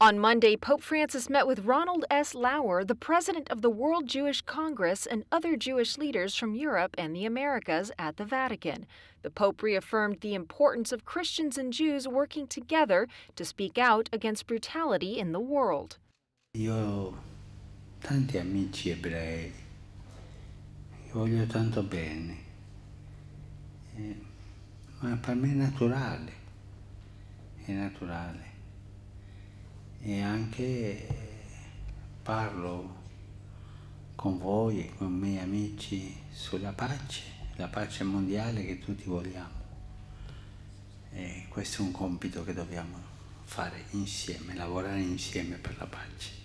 On Monday, Pope Francis met with Ronald S. Lauer, the president of the World Jewish Congress, and other Jewish leaders from Europe and the Americas at the Vatican. The Pope reaffirmed the importance of Christians and Jews working together to speak out against brutality in the world. Io tanti amici ebrei, voglio tanto bene, eh, ma per me è naturale, è naturale. e anche parlo con voi e con i miei amici sulla pace, la pace mondiale che tutti vogliamo. E questo è un compito che dobbiamo fare insieme, lavorare insieme per la pace.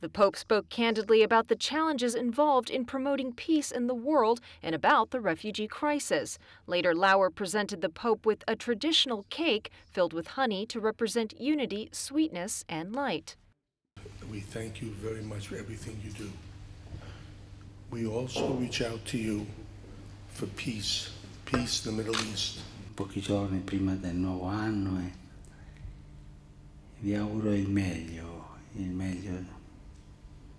The Pope spoke candidly about the challenges involved in promoting peace in the world and about the refugee crisis. Later, Lauer presented the Pope with a traditional cake filled with honey to represent unity, sweetness, and light. We thank you very much for everything you do. We also reach out to you for peace, peace in the Middle East. Pochi giorni prima del nuovo anno e eh, vi auguro il meglio, il meglio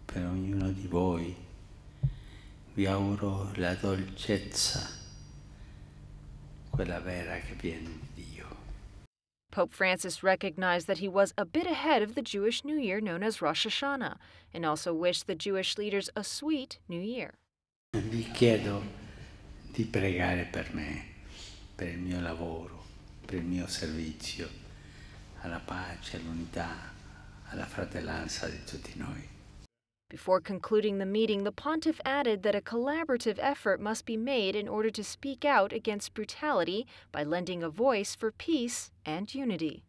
per ognuno di voi. Vi auguro la dolcezza, quella vera che viene di Dio. Pope Francis recognized that he was a bit ahead of the Jewish New Year known as Rosh Hashanah and also wished the Jewish leaders a sweet New Year. Vi chiedo di pregare per me, per il mio lavoro, per il mio servizio, alla pace, all'unità, alla fratellanza di tutti noi. Before concluding the meeting, the pontiff added that a collaborative effort must be made in order to speak out against brutality by lending a voice for peace and unity.